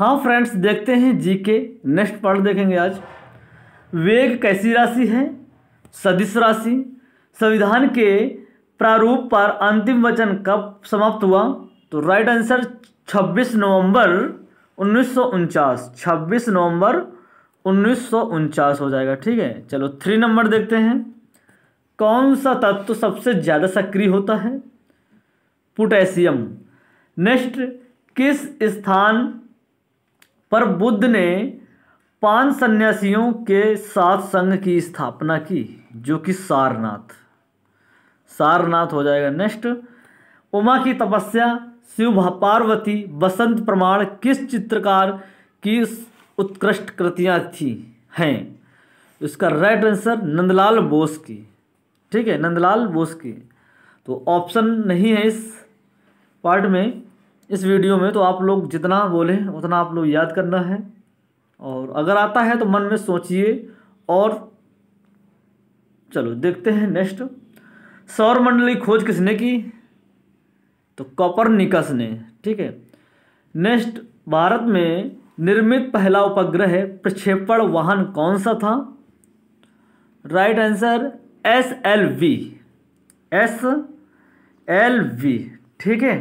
हाँ फ्रेंड्स देखते हैं जी के नेक्स्ट पार्ट देखेंगे आज वेग कैसी राशि है सदिश राशि संविधान के प्रारूप पर अंतिम वचन कब समाप्त हुआ तो राइट आंसर 26 नवंबर उन्नीस 26 नवंबर उन्नीस हो जाएगा ठीक है चलो थ्री नंबर देखते हैं कौन सा तत्व सबसे ज़्यादा सक्रिय होता है पोटेशियम नेक्स्ट किस स्थान पर बुद्ध ने पांच सन्यासियों के साथ संघ की स्थापना की जो कि सारनाथ सारनाथ हो जाएगा नेक्स्ट उमा की तपस्या शिव पार्वती बसंत प्रमाण किस चित्रकार की उत्कृष्ट कृतियाँ थी हैं इसका राइट आंसर नंदलाल बोस की ठीक है नंदलाल बोस की तो ऑप्शन नहीं है इस पार्ट में इस वीडियो में तो आप लोग जितना बोले उतना आप लोग याद करना है और अगर आता है तो मन में सोचिए और चलो देखते हैं नेक्स्ट सौर मंडली खोज किसने की तो कॉपर निकस ने ठीक है नेक्स्ट भारत में निर्मित पहला उपग्रह प्रक्षेपण वाहन कौन सा था right answer S L V S L V ठीक है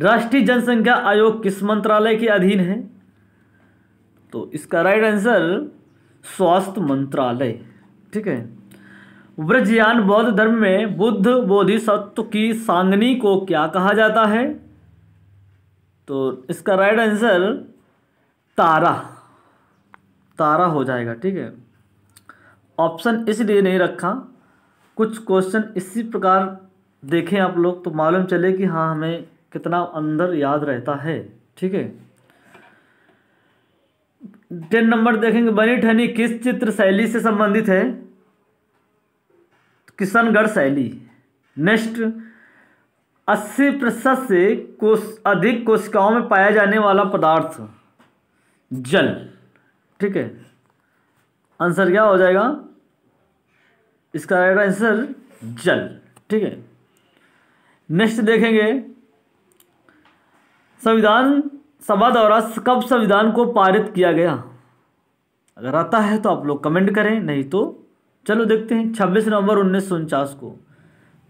राष्ट्रीय जनसंख्या आयोग किस मंत्रालय के अधीन है तो इसका राइट आंसर स्वास्थ्य मंत्रालय ठीक है व्रजयान बौद्ध धर्म में बुद्ध बोधिसत्व की सांगनी को क्या कहा जाता है तो इसका राइट आंसर तारा तारा हो जाएगा ठीक है ऑप्शन इसलिए नहीं रखा कुछ क्वेश्चन इसी प्रकार देखें आप लोग तो मालूम चले कि हाँ हमें कितना अंदर याद रहता है ठीक है टेन नंबर देखेंगे बनी ठनी किस चित्र शैली से संबंधित है किशनगढ़ शैली नेक्स्ट अस्सी प्रतिशत से कोश अधिक कोशिकाओं में पाया जाने वाला पदार्थ जल ठीक है आंसर क्या हो जाएगा इसका आएगा आंसर जल ठीक है नेक्स्ट देखेंगे संविधान सभा द्वारा कब संविधान को पारित किया गया अगर आता है तो आप लोग कमेंट करें नहीं तो चलो देखते हैं 26 नवंबर उन्नीस सौ उनचास को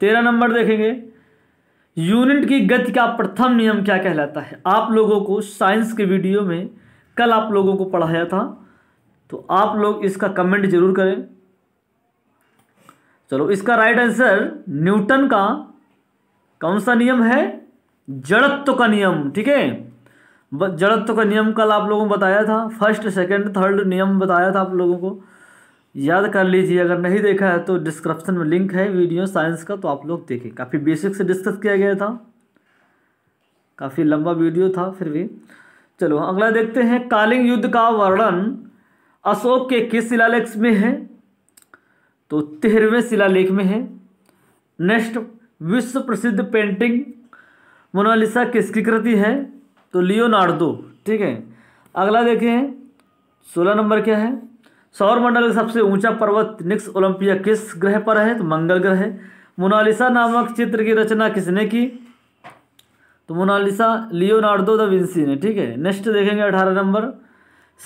तेरह नंबर देखेंगे यूनिट की गति का प्रथम नियम क्या कहलाता है आप लोगों को साइंस के वीडियो में कल आप लोगों को पढ़ाया था तो आप लोग इसका कमेंट जरूर करें चलो इसका राइट आंसर न्यूटन का कौन सा नियम है जड़त्व का नियम ठीक है जड़त्व का नियम कल आप लोगों को बताया था फर्स्ट सेकंड थर्ड नियम बताया था आप लोगों को याद कर लीजिए अगर नहीं देखा है तो डिस्क्रिप्शन में लिंक है वीडियो साइंस का तो आप लोग देखें काफ़ी बेसिक से डिस्कस किया गया था काफ़ी लंबा वीडियो था फिर भी चलो अगला देखते हैं कालिंग युद्ध का वर्णन अशोक के किस शिलालेख में है तो तेरहवें शिलालेख में है नेक्स्ट विश्व प्रसिद्ध पेंटिंग मोनालिसा किसकी कृति है तो लियोनार्डो ठीक है अगला देखें सोलह नंबर क्या है सौर मंडल का सबसे ऊंचा पर्वत निक्स ओलंपिया किस ग्रह पर है तो मंगल ग्रह है मोनालिसा नामक चित्र की रचना किसने की तो मोनालिसा लियोनार्डो द विंसी ने ठीक है नेक्स्ट देखेंगे अठारह नंबर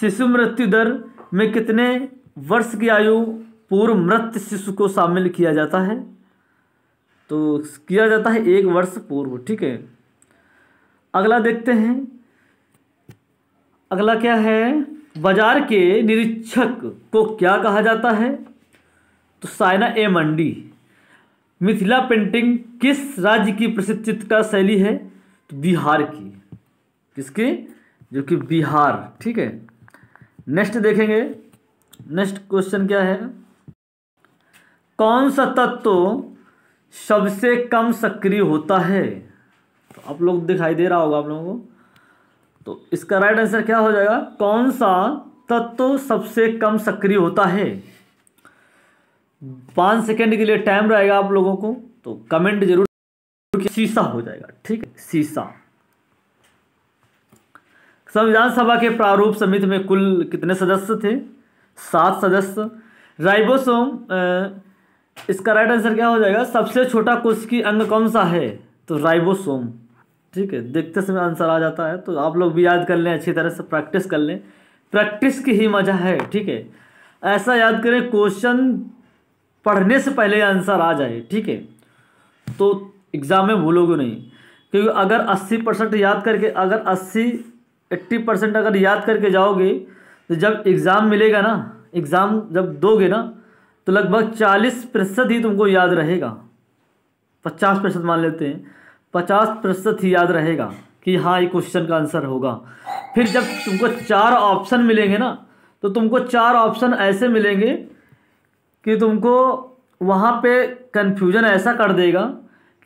शिशु मृत्यु दर में कितने वर्ष की आयु पूर्व मृत शिशु को शामिल किया जाता है तो किया जाता है एक वर्ष पूर्व ठीक है अगला देखते हैं अगला क्या है बाजार के निरीक्षक को क्या कहा जाता है तो साइना ए मंडी मिथिला पेंटिंग किस राज्य की प्रसिद्ध चित्रकला शैली है तो बिहार की किसकी जो कि बिहार ठीक है नेक्स्ट देखेंगे नेक्स्ट क्वेश्चन क्या है कौन सा तत्व सबसे कम सक्रिय होता है आप लोग दिखाई दे रहा होगा आप लोगों को तो इसका राइट आंसर क्या हो जाएगा कौन सा तत्व सबसे कम सक्रिय होता है पांच सेकेंड के लिए टाइम रहेगा आप लोगों को तो कमेंट जरूर शीशा हो जाएगा ठीक है शीशा संविधान सभा के प्रारूप समिति में कुल कितने सदस्य थे सात सदस्य राइबोसोम इसका राइट आंसर क्या हो जाएगा सबसे छोटा कोश की अंग कौन सा है तो राइबोसोम ठीक है देखते समय आंसर आ जाता है तो आप लोग भी याद कर लें अच्छी तरह से प्रैक्टिस कर लें प्रैक्टिस की ही मज़ा है ठीक है ऐसा याद करें क्वेश्चन पढ़ने से पहले आंसर आ जाए ठीक है तो एग्ज़ाम में भूलोगे नहीं क्योंकि अगर 80 परसेंट याद करके अगर 80 80 परसेंट अगर याद करके जाओगे तो जब एग्ज़ाम मिलेगा ना एग्ज़ाम जब दोगे ना तो लगभग 40 प्रतिशत ही तुमको याद रहेगा 50 प्रतिशत मान लेते हैं पचास प्रतिशत ही याद रहेगा कि हाँ ये क्वेश्चन का आंसर होगा फिर जब तुमको चार ऑप्शन मिलेंगे ना तो तुमको चार ऑप्शन ऐसे मिलेंगे कि तुमको वहाँ पे कन्फ्यूजन ऐसा कर देगा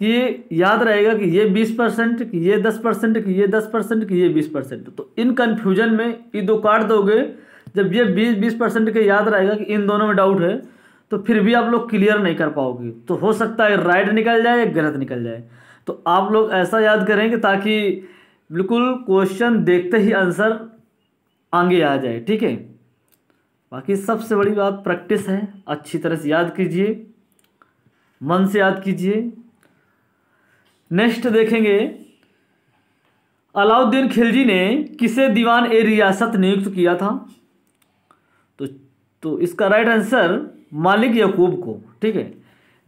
कि याद रहेगा कि ये बीस परसेंट कि ये दस परसेंट कि ये दस परसेंट कि ये बीस परसेंट तो इन कन्फ्यूजन में ये दो काट दोगे जब ये बीस बीस परसेंट के याद रहेगा कि इन दोनों में डाउट है तो फिर भी आप लोग क्लियर नहीं कर पाओगे तो हो सकता है राइट निकल जाए या गलत निकल जाए तो आप लोग ऐसा याद करें कि ताकि बिल्कुल क्वेश्चन देखते ही आंसर आगे आ जाए ठीक है बाकी सबसे बड़ी बात प्रैक्टिस है अच्छी तरह से याद कीजिए मन से याद कीजिए नेक्स्ट देखेंगे अलाउद्दीन खिलजी ने किसे दीवान ए रियासत नियुक्त किया था तो तो इसका राइट आंसर मालिक यकूब को ठीक है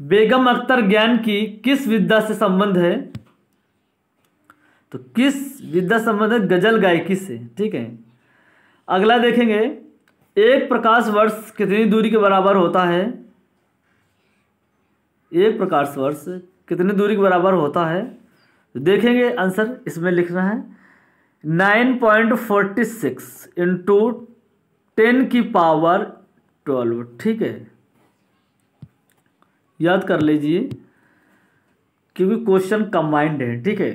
बेगम अख्तर ज्ञान की किस विद्या से संबंध है तो किस विद्या संबंध है गजल गायकी से ठीक है अगला देखेंगे एक प्रकाश वर्ष कितनी दूरी के बराबर होता है एक प्रकाश वर्ष कितनी दूरी के बराबर होता है देखेंगे आंसर इसमें लिखना है nine point forty six into ten की पावर ट्वेल्व ठीक है याद कर लीजिए क्योंकि क्वेश्चन कंबाइंड है ठीक है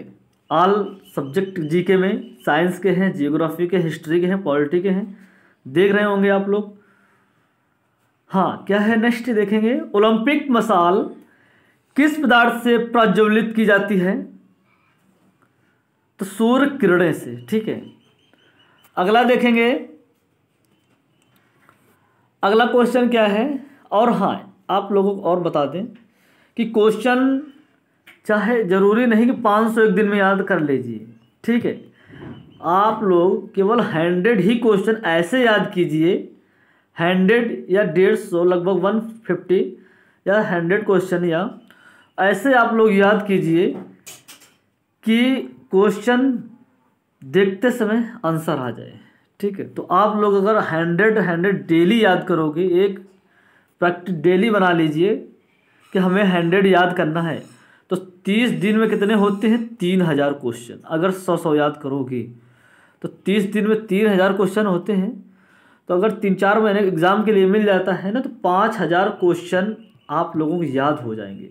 ऑल सब्जेक्ट जीके में साइंस के हैं जियोग्राफी के हिस्ट्री के हैं पॉलिटी के हैं देख रहे होंगे आप लोग हाँ क्या है नेक्स्ट देखेंगे ओलंपिक मसाल किस पदार्थ से प्रज्वलित की जाती है तो सूर्य किरणें से ठीक है अगला देखेंगे अगला क्वेश्चन क्या है और हाँ आप लोगों को और बता दें कि क्वेश्चन चाहे ज़रूरी नहीं कि 500 एक दिन में याद कर लीजिए ठीक है आप लोग केवल हंड्रेड ही क्वेश्चन ऐसे याद कीजिए हंड्रेड या डेढ़ सौ लगभग वन फिफ्टी या हंड्रेड क्वेश्चन या ऐसे आप लोग याद कीजिए कि क्वेश्चन देखते समय आंसर आ जाए ठीक है तो आप लोग अगर हंड्रेड हंड्रेड डेली याद करोगे एक प्रैक्टिस डेली बना लीजिए कि हमें हंड्रेड याद करना है तो तीस दिन में कितने होते हैं तीन हज़ार क्वेश्चन अगर सौ सौ याद करोगे तो तीस दिन में तीन हज़ार क्वेश्चन होते हैं तो अगर तीन चार महीने एग्ज़ाम के लिए मिल जाता है ना तो पाँच हज़ार क्वेश्चन आप लोगों को याद हो जाएंगे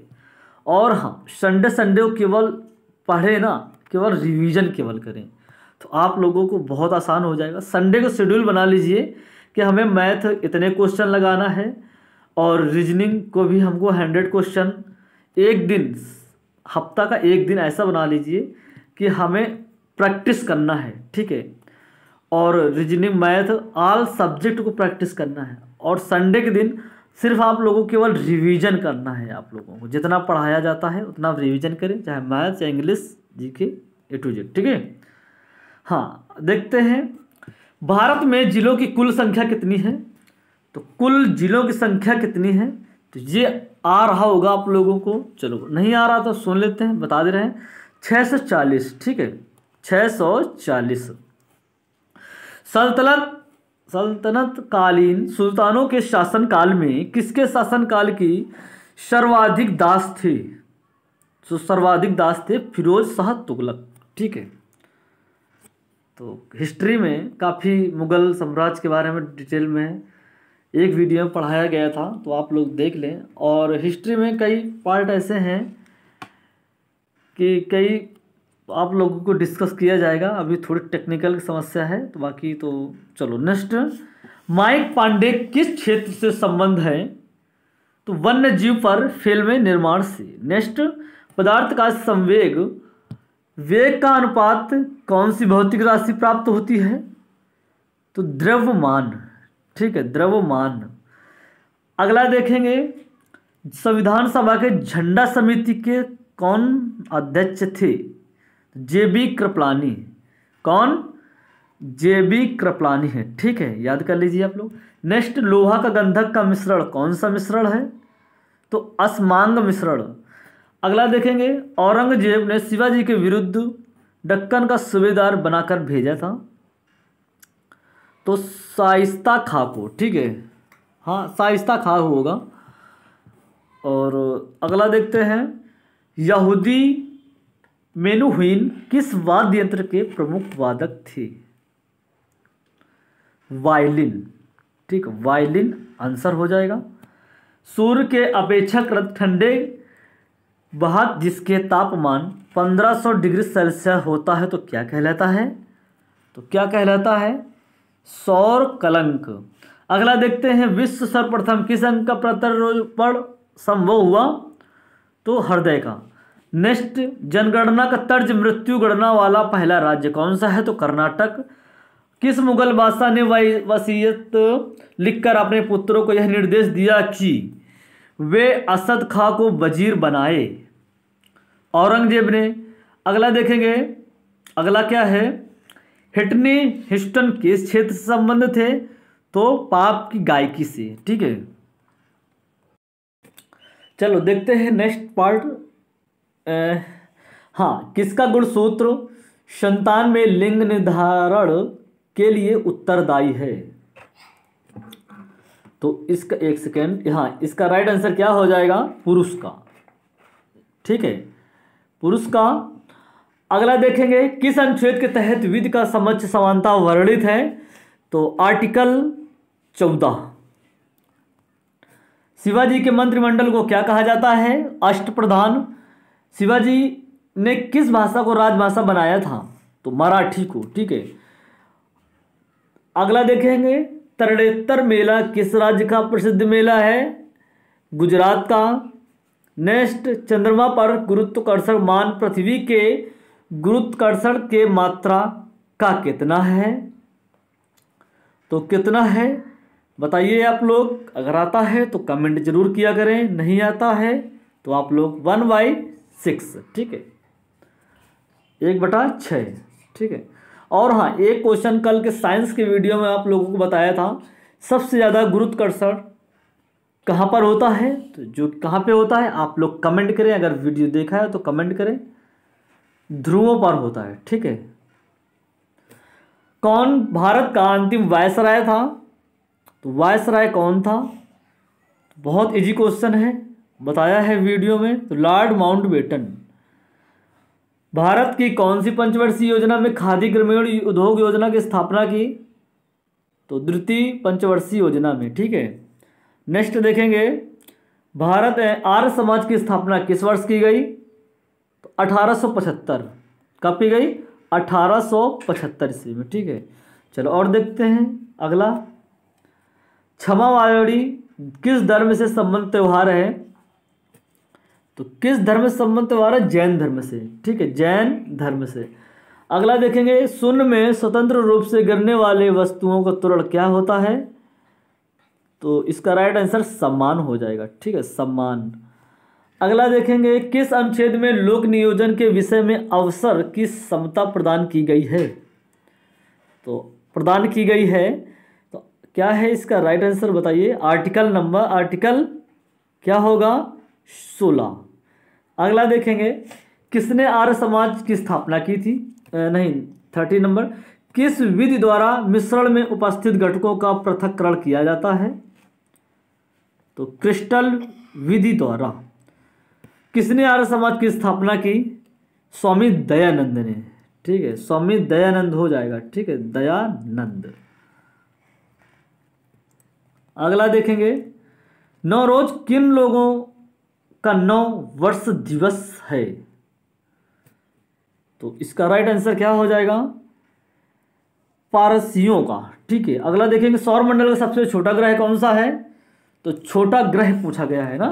और हाँ संडे संडे को केवल पढ़े ना केवल रिवीजन केवल करें तो आप लोगों को बहुत आसान हो जाएगा संडे को शेड्यूल बना लीजिए कि हमें मैथ इतने क्वेश्चन लगाना है और रीजनिंग को भी हमको हंड्रेड क्वेश्चन एक दिन हफ्ता का एक दिन ऐसा बना लीजिए कि हमें प्रैक्टिस करना है ठीक है और रीजनिंग मैथ ऑल सब्जेक्ट को प्रैक्टिस करना है और संडे के दिन सिर्फ आप लोगों को केवल रिवीजन करना है आप लोगों को जितना पढ़ाया जाता है उतना आप रिवीजन करें चाहे मैथ चाहे इंग्लिश जी के ए टू जेड ठीक है हाँ देखते हैं भारत में जिलों की कुल संख्या कितनी है तो कुल जिलों की संख्या कितनी है तो ये आ रहा होगा आप लोगों को चलो नहीं आ रहा तो सुन लेते हैं बता दे रहे हैं छः सौ चालीस ठीक है छः सौ चालीस सल्तनत सल्तनत कालीन सुल्तानों के शासनकाल में किसके शासनकाल की सर्वाधिक दास थी तो सर्वाधिक दास थे फिरोज शाह तुगलक ठीक है तो हिस्ट्री में काफ़ी मुगल साम्राज्य के बारे में डिटेल में है एक वीडियो में पढ़ाया गया था तो आप लोग देख लें और हिस्ट्री में कई पार्ट ऐसे हैं कि कई आप लोगों को डिस्कस किया जाएगा अभी थोड़ी टेक्निकल समस्या है तो बाकी तो चलो नेक्स्ट माइक पांडे किस क्षेत्र से संबंध है तो वन्य जीव पर फिल्में निर्माण से नेक्स्ट पदार्थ का संवेग वेग का अनुपात कौन सी भौतिक राशि प्राप्त होती है तो द्रव्यमान ठीक है द्रव्यमान अगला देखेंगे संविधान सभा के झंडा समिति के कौन अध्यक्ष थे जे बी कृपलानी कौन जे बी कृपलानी है ठीक है याद कर लीजिए आप लोग नेक्स्ट लोहा का गंधक का मिश्रण कौन सा मिश्रण है तो असमांग मिश्रण अगला देखेंगे औरंगजेब ने शिवाजी के विरुद्ध डक्कन का सूबेदार बनाकर भेजा था तो साइस्ता खां को ठीक है हाँ साइस्ता खा होगा और अगला देखते हैं यहूदी मेनुहीन किस वाद्य यंत्र के प्रमुख वादक थे वायलिन ठीक वायलिन आंसर हो जाएगा सूर्य के अपेक्षाकृत ठंडे बहुत जिसके तापमान 1500 डिग्री सेल्सियस होता है तो क्या कहलाता है तो क्या कहलाता है सौर कलंक अगला देखते हैं विश्व सर्वप्रथम किस अंग का प्रत्यारोपण संभव हुआ तो हृदय का नेक्स्ट जनगणना का तर्ज मृत्यु गणना वाला पहला राज्य कौन सा है तो कर्नाटक किस मुगल बादशाह ने वसीयत लिखकर अपने पुत्रों को यह निर्देश दिया कि वे असद खां को वजीर बनाए औरंगजेब ने अगला देखेंगे अगला क्या है हिटनी हिस्टन किस क्षेत्र से संबंधित है तो पाप की गायकी से ठीक है चलो देखते हैं नेक्स्ट पार्ट हाँ किसका गुणसूत्र संतान में लिंग निर्धारण के लिए उत्तरदायी है तो इसका एक सेकेंड हाँ इसका राइट आंसर क्या हो जाएगा पुरुष का ठीक है पुरुष का अगला देखेंगे किस अनुच्छेद के तहत विधि का समक्ष समानता वर्णित है तो आर्टिकल चौदह शिवाजी के मंत्रिमंडल को क्या कहा जाता है अष्ट प्रधान शिवाजी ने किस भाषा को राजभाषा बनाया था तो मराठी को ठीक है अगला देखेंगे तरणेतर मेला किस राज्य का प्रसिद्ध मेला है गुजरात का नेक्स्ट चंद्रमा पर गुरुत्वाकर्षण मान पृथ्वी के गुरुत्कर्षण के मात्रा का कितना है तो कितना है बताइए आप लोग अगर आता है तो कमेंट जरूर किया करें नहीं आता है तो आप लोग वन बाई सिक्स ठीक है एक बटा छः ठीक है और हाँ एक क्वेश्चन कल के साइंस के वीडियो में आप लोगों को बताया था सबसे ज़्यादा गुरुत्कर्षण कहाँ पर होता है तो जो कहाँ पे होता है आप लोग कमेंट करें अगर वीडियो देखा है तो कमेंट करें ध्रुवों पर होता है ठीक है कौन भारत का अंतिम वायसराय था तो वायसराय कौन था बहुत इजी क्वेश्चन है बताया है वीडियो में तो लॉर्ड माउंटबेटन भारत की कौन सी पंचवर्षीय योजना में खादी ग्रामीण उद्योग योजना की स्थापना की तो द्वितीय पंचवर्षीय योजना में ठीक है नेक्स्ट देखेंगे भारत आर्य समाज की स्थापना किस वर्ष की गई 1875 कब की गई 1875 ईस्वी में ठीक है चलो और देखते हैं अगला क्षमा वायोड़ी किस धर्म से संबंध त्यौहार है तो किस धर्म से संबंध त्यौहार है जैन धर्म से ठीक है जैन धर्म से अगला देखेंगे शून्य में स्वतंत्र रूप से गिरने वाले वस्तुओं का तुरड़ क्या होता है तो इसका राइट आंसर सम्मान हो जाएगा ठीक है सम्मान अगला देखेंगे किस अनुच्छेद में लोक नियोजन के विषय में अवसर की समता प्रदान की गई है तो प्रदान की गई है तो क्या है इसका राइट आंसर बताइए आर्टिकल नंबर आर्टिकल क्या होगा सोलह अगला देखेंगे किसने आर्य समाज की स्थापना की थी आ, नहीं थर्टी नंबर किस विधि द्वारा मिश्रण में उपस्थित घटकों का पृथककरण किया जाता है तो क्रिस्टल विधि द्वारा किसने आर्य समाज की स्थापना की स्वामी दयानंद ने ठीक है स्वामी दयानंद हो जाएगा ठीक है दयानंद अगला देखेंगे नौ रोज किन लोगों का नौ वर्ष दिवस है तो इसका राइट आंसर क्या हो जाएगा पारसियों का ठीक है अगला देखेंगे सौरमंडल का सबसे छोटा ग्रह कौन सा है तो छोटा ग्रह पूछा गया है ना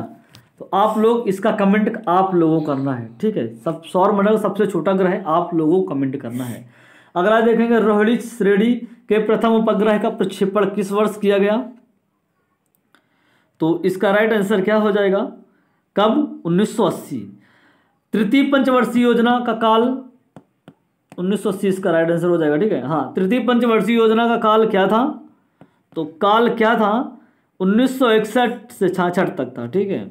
तो आप लोग इसका कमेंट आप लोगों करना है ठीक है सब सौर मंडल सबसे छोटा ग्रह है आप लोगों को कमेंट करना है अगला देखेंगे रोहिणी श्रेणी के प्रथम उपग्रह का प्रक्षेपण किस वर्ष किया गया तो इसका राइट आंसर क्या हो जाएगा कब 1980 तृतीय पंचवर्षीय योजना का काल 1980 इसका राइट आंसर हो जाएगा ठीक है हाँ तृतीय पंचवर्षीय योजना का काल क्या था तो काल क्या था 1961 से छाछठ तक था ठीक है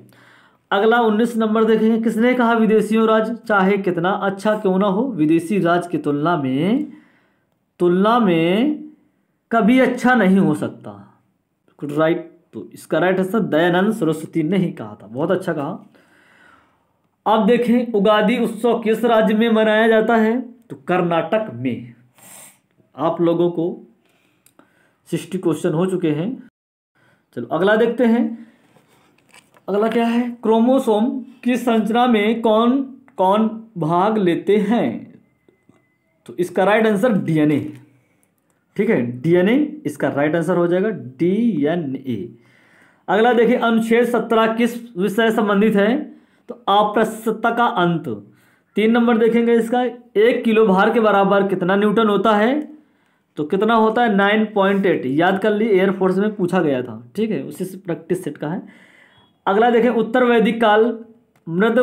अगला उन्नीस नंबर देखें किसने कहा विदेशियों राज चाहे कितना अच्छा क्यों ना हो विदेशी राज की तुलना में तुलना में कभी अच्छा नहीं हो सकता राइट तो इसका राइट आंसर दयानंद सरस्वती ने ही कहा था बहुत अच्छा कहा अब देखें उगादी उत्सव किस राज्य में मनाया जाता है तो कर्नाटक में आप लोगों को सिक्सटी क्वेश्चन हो चुके हैं चलो अगला देखते हैं अगला क्या है क्रोमोसोम की संरचना में कौन कौन भाग लेते हैं तो इसका राइट आंसर डीएनए ठीक है डीएनए इसका राइट आंसर हो जाएगा डीएनए अगला देखिए अनुच्छेद सत्रह किस विषय संबंधित है तो अप्रस्तता का अंत तीन नंबर देखेंगे इसका एक किलो भार के बराबर कितना न्यूटन होता है तो कितना होता है नाइन पॉइंट एट याद कर लिए एयरफोर्स में पूछा गया था ठीक है उसी से प्रैक्टिस सेट का है अगला देखें उत्तर वैदिक काल मृद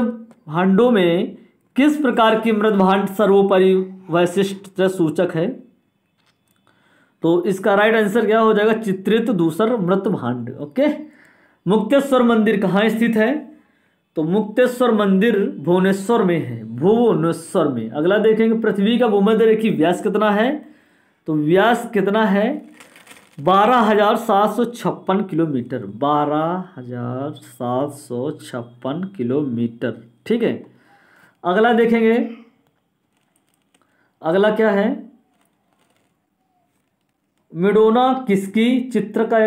भांडों में किस प्रकार की मृद भांड सर्वोपरि वैशिष्ट सूचक है तो इसका राइट आंसर क्या हो जाएगा चित्रित दूसर मृत भांड ओके मुक्तेश्वर मंदिर कहाँ स्थित है तो मुक्तेश्वर मंदिर भुवनेश्वर में है भुवनेश्वर में अगला देखेंगे पृथ्वी का भूमध्य रेखी व्यास कितना है तो व्यास कितना है बारह हजार सात सौ छप्पन किलोमीटर बारह हजार सात सौ छप्पन किलोमीटर ठीक है अगला देखेंगे अगला क्या है मेडोना किसकी चित्र का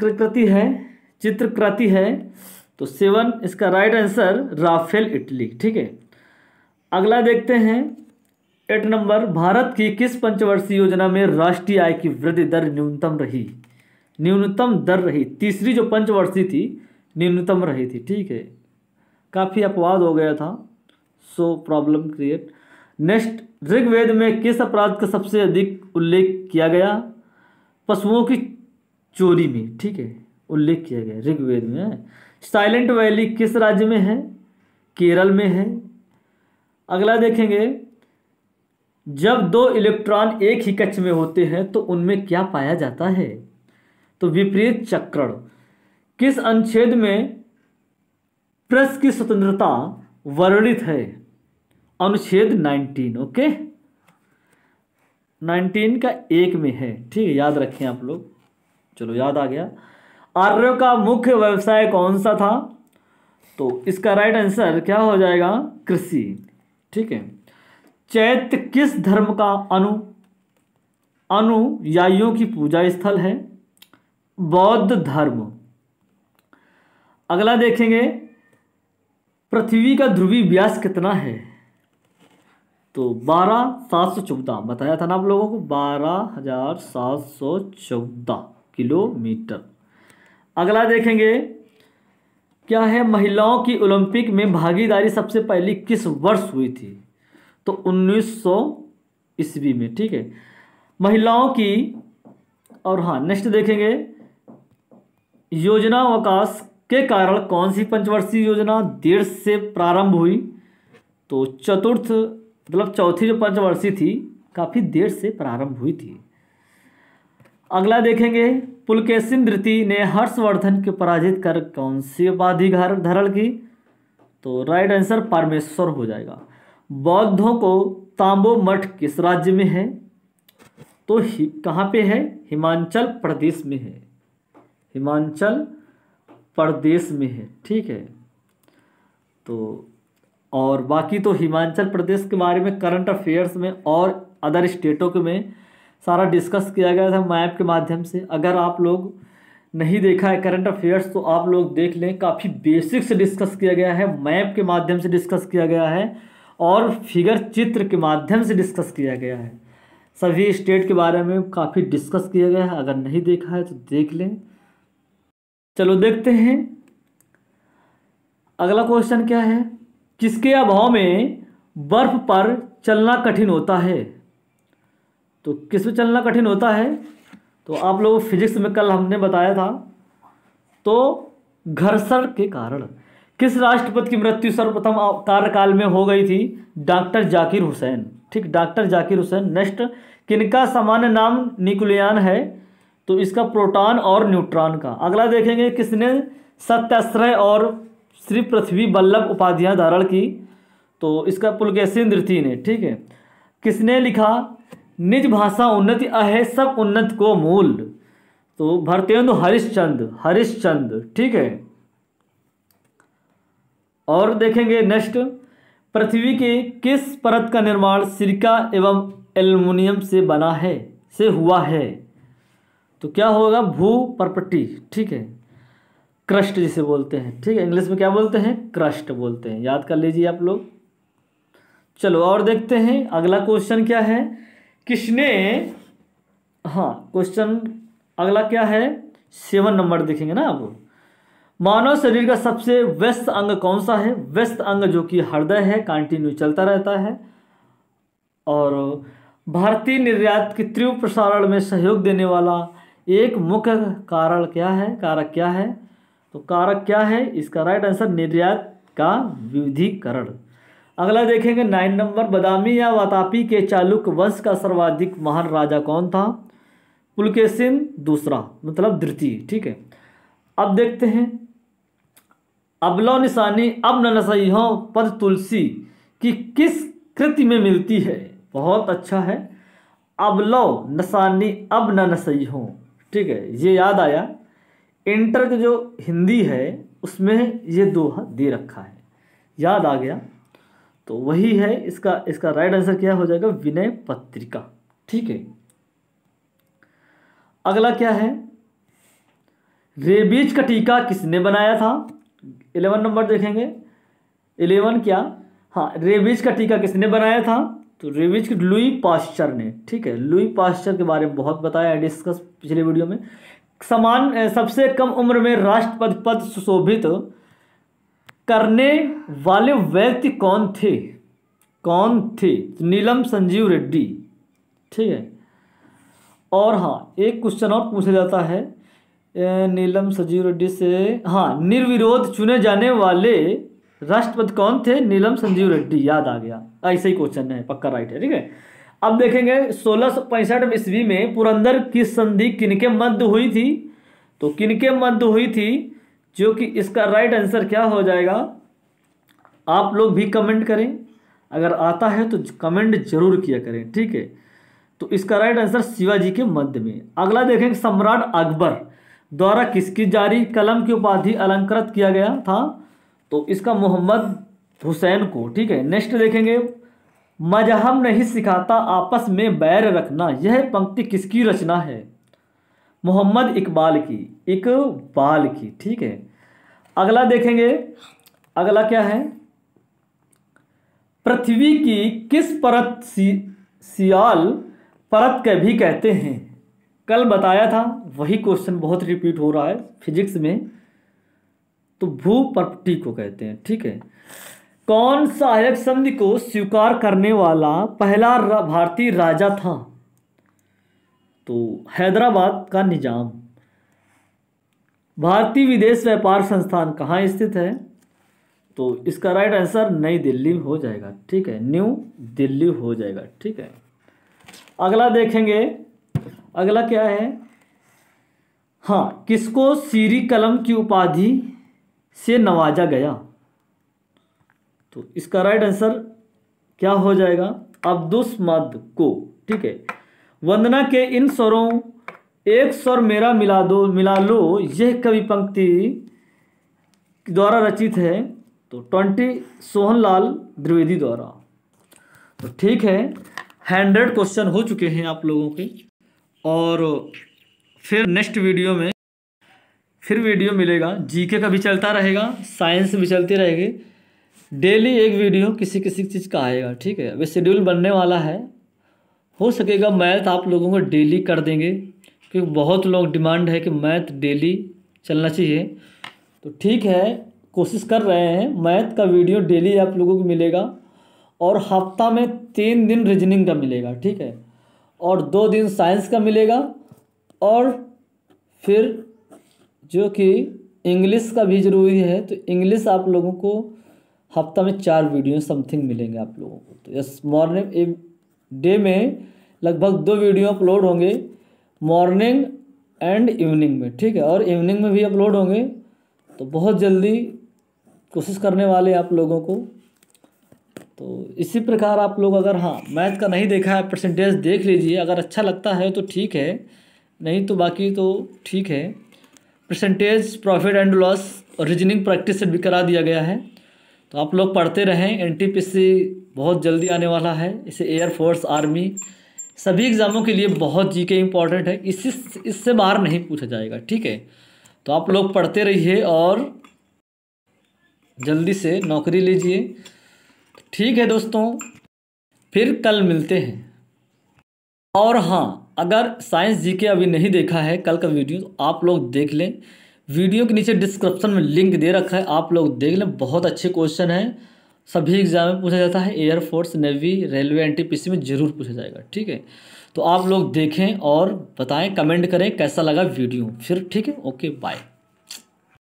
कृति है चित्रकृति है तो सेवन इसका राइट आंसर राफेल इटली ठीक है अगला देखते हैं एट नंबर भारत की किस पंचवर्षीय योजना में राष्ट्रीय आय की वृद्धि दर न्यूनतम रही न्यूनतम दर रही तीसरी जो पंचवर्षीय थी न्यूनतम रही थी ठीक है काफ़ी अपवाद हो गया था so problem create next Rigveda में किस अपराध का सबसे अधिक उल्लेख किया गया पशुओं की चोरी में ठीक है उल्लेख किया गया ऋग्वेद में साइलेंट वैली किस राज्य में है केरल में है अगला देखेंगे जब दो इलेक्ट्रॉन एक ही कक्ष में होते हैं तो उनमें क्या पाया जाता है तो विपरीत चक्रण किस अनुच्छेद में प्रेस की स्वतंत्रता वर्णित है अनुच्छेद 19 ओके 19 का एक में है ठीक है याद रखें आप लोग चलो याद आ गया आर्यों का मुख्य व्यवसाय कौन सा था तो इसका राइट आंसर क्या हो जाएगा कृषि ठीक है चैत्य किस धर्म का अनु अनुयायियों की पूजा स्थल है बौद्ध धर्म अगला देखेंगे पृथ्वी का ध्रुवी व्यास कितना है तो बारह सात सौ चौदह बताया था ना आप लोगों को बारह हजार सात सौ चौदह किलोमीटर अगला देखेंगे क्या है महिलाओं की ओलंपिक में भागीदारी सबसे पहली किस वर्ष हुई थी तो उन्नीस सौ ईस्वी में ठीक है महिलाओं की और हाँ नेक्स्ट देखेंगे योजना अवकाश के कारण कौन सी पंचवर्षीय योजना देर से प्रारंभ हुई तो चतुर्थ मतलब चौथी जो पंचवर्षीय थी काफ़ी देर से प्रारंभ हुई थी अगला देखेंगे पुलकेशिन द्वितीय ने हर्षवर्धन को पराजित कर कौन सी उपाधि धारण की तो राइट आंसर परमेश्वर हो जाएगा बौद्धों को तांबो मठ किस राज्य में है तो कहाँ पे है हिमाचल प्रदेश में है हिमाचल प्रदेश में है ठीक है तो और बाकी तो हिमाचल प्रदेश के बारे में करंट अफेयर्स में और अदर स्टेटों के में सारा डिस्कस किया गया था मैप के माध्यम से अगर आप लोग नहीं देखा है करंट अफेयर्स तो आप लोग देख लें काफ़ी बेसिक से डिस्कस किया गया है मैप के माध्यम से डिस्कस किया गया है और फिगर चित्र के माध्यम से डिस्कस किया गया है सभी स्टेट के बारे में काफ़ी डिस्कस किया गया है अगर नहीं देखा है तो देख लें चलो देखते हैं अगला क्वेश्चन क्या है किसके अभाव में बर्फ पर चलना कठिन होता है तो किस पर चलना कठिन होता है तो आप लोग फिजिक्स में कल हमने बताया था तो घर्षण के कारण किस राष्ट्रपति की मृत्यु सर्वप्रथम कार्यकाल में हो गई थी डॉक्टर जाकिर हुसैन ठीक डॉक्टर जाकिर हुसैन नेक्स्ट किनका सामान्य नाम निकुलियान है तो इसका प्रोटॉन और न्यूट्रॉन का अगला देखेंगे किसने सत्याश्रय और श्री पृथ्वी बल्लभ उपाधियां धारण की तो इसका पुलकेशन द्वितीय ने ठीक है किसने लिखा निज भाषा उन्नति अहे सब उन्नत को मूल तो भरतेंदु हरिश्चंद हरिश्चंद ठीक है और देखेंगे नेक्स्ट पृथ्वी के किस परत का निर्माण सिरका एवं एल्युमिनियम से बना है से हुआ है तो क्या होगा भू परपट्टी ठीक है क्रस्ट जिसे बोलते हैं ठीक है इंग्लिश में क्या बोलते हैं क्रस्ट बोलते हैं याद कर लीजिए आप लोग चलो और देखते हैं अगला क्वेश्चन क्या है किसने हाँ क्वेश्चन अगला क्या है सेवन नंबर देखेंगे ना आप मानव शरीर का सबसे व्यस्त अंग कौन सा है व्यस्त अंग जो कि हृदय है कंटिन्यू चलता रहता है और भारतीय निर्यात के तीव्र प्रसारण में सहयोग देने वाला एक मुख्य कारण क्या है कारक क्या है तो कारक क्या है इसका राइट आंसर निर्यात का विविधीकरण अगला देखेंगे नाइन नंबर बदामी या वातापी के चालुक वंश का सर्वाधिक महान राजा कौन था पुलकेसिन दूसरा मतलब द्वितीय ठीक है अब देखते हैं अबलो निशानी अब न हो पर तुलसी की किस कृति में मिलती है बहुत अच्छा है अबलो नसानी अब न नसैहों ठीक है ये याद आया इंटर की जो हिंदी है उसमें ये दोहा दे रखा है याद आ गया तो वही है इसका इसका राइट आंसर क्या हो जाएगा विनय पत्रिका ठीक है अगला क्या है रेबीज का टीका किसने बनाया था इलेवन नंबर देखेंगे इलेवन क्या हाँ रेबीज का टीका किसने बनाया था तो रेबीज लुई पास्चर ने ठीक है लुई पास्चर के बारे में बहुत बताया डिस्कस पिछले वीडियो में समान सबसे कम उम्र में राष्ट्रपति पद सुशोभित करने वाले व्यक्ति कौन थे कौन थे नीलम संजीव रेड्डी ठीक है और हाँ एक क्वेश्चन और पूछा जाता है नीलम सजीव रेड्डी से हाँ निर्विरोध चुने जाने वाले राष्ट्रपति कौन थे नीलम संजीव रेड्डी याद आ गया ऐसे ही क्वेश्चन है पक्का राइट है ठीक है अब देखेंगे सोलह सौ पैंसठ ईस्वी में पुरंदर की संधि किनके मध्य हुई थी तो किनके मध्य हुई थी जो कि इसका राइट आंसर क्या हो जाएगा आप लोग भी कमेंट करें अगर आता है तो कमेंट जरूर किया करें ठीक है तो इसका राइट आंसर शिवाजी के मध्य में अगला देखेंगे सम्राट अकबर द्वारा किसकी जारी कलम की उपाधि अलंकृत किया गया था तो इसका मोहम्मद हुसैन को ठीक है नेक्स्ट देखेंगे मजहब नहीं सिखाता आपस में बैर रखना यह पंक्ति किसकी रचना है मोहम्मद इकबाल की इकबाल की ठीक है अगला देखेंगे अगला क्या है पृथ्वी की किस परत सी, सियाल परत के भी कहते हैं कल बताया था वही क्वेश्चन बहुत रिपीट हो रहा है फिजिक्स में तो भू भूप्रपट्टी को कहते हैं ठीक है कौन सहायक संधि को स्वीकार करने वाला पहला भारतीय राजा था तो हैदराबाद का निजाम भारतीय विदेश व्यापार संस्थान कहाँ स्थित है तो इसका राइट आंसर नई दिल्ली हो जाएगा ठीक है न्यू दिल्ली हो जाएगा ठीक है अगला देखेंगे अगला क्या है हाँ किसको सीरी कलम की उपाधि से नवाजा गया तो इसका राइट आंसर क्या हो जाएगा अब्दुस्मद को ठीक है वंदना के इन स्वरों एक स्वर मेरा मिला दो मिला लो यह कवि पंक्ति द्वारा रचित है तो ट्वेंटी सोहनलाल द्विवेदी द्वारा तो ठीक है हंड्रेड क्वेश्चन हो चुके हैं आप लोगों के और फिर नेक्स्ट वीडियो में फिर वीडियो मिलेगा जीके का भी चलता रहेगा साइंस भी चलती रहेगी डेली एक वीडियो किसी किसी चीज़ का आएगा ठीक है अभी शेड्यूल बनने वाला है हो सकेगा मैथ आप लोगों को डेली कर देंगे क्योंकि बहुत लोग डिमांड है कि मैथ डेली चलना चाहिए तो ठीक है कोशिश कर रहे हैं मैथ का वीडियो डेली आप लोगों को मिलेगा और हफ्ता में तीन दिन रीजनिंग का मिलेगा ठीक है और दो दिन साइंस का मिलेगा और फिर जो कि इंग्लिश का भी ज़रूरी है तो इंग्लिश आप लोगों को हफ्ता में चार वीडियो समथिंग मिलेंगे आप लोगों को तो यस मॉर्निंग डे में लगभग दो वीडियो अपलोड होंगे मॉर्निंग एंड इवनिंग में ठीक है और इवनिंग में भी अपलोड होंगे तो बहुत जल्दी कोशिश करने वाले आप लोगों को तो इसी प्रकार आप लोग अगर हाँ मैथ का नहीं देखा है परसेंटेज देख लीजिए अगर अच्छा लगता है तो ठीक है नहीं तो बाकी तो ठीक है परसेंटेज प्रॉफिट एंड लॉस और रीजनिंग प्रैक्टिस से भी करा दिया गया है तो आप लोग पढ़ते रहें एनटीपीसी बहुत जल्दी आने वाला है इसे एयरफोर्स आर्मी सभी एग्ज़ामों के लिए बहुत जी के इम्पॉर्टेंट है इसी इससे बाहर नहीं पूछा जाएगा ठीक है तो आप लोग पढ़ते रहिए और जल्दी से नौकरी लीजिए ठीक है दोस्तों फिर कल मिलते हैं और हाँ अगर साइंस जी के अभी नहीं देखा है कल का वीडियो तो आप लोग देख लें वीडियो के नीचे डिस्क्रिप्शन में लिंक दे रखा है आप लोग देख लें बहुत अच्छे क्वेश्चन हैं सभी एग्जाम में पूछा जाता है एयरफोर्स नेवी रेलवे एन में ज़रूर पूछा जाएगा ठीक है तो आप लोग देखें और बताएं कमेंट करें कैसा लगा वीडियो फिर ठीक है ओके बाय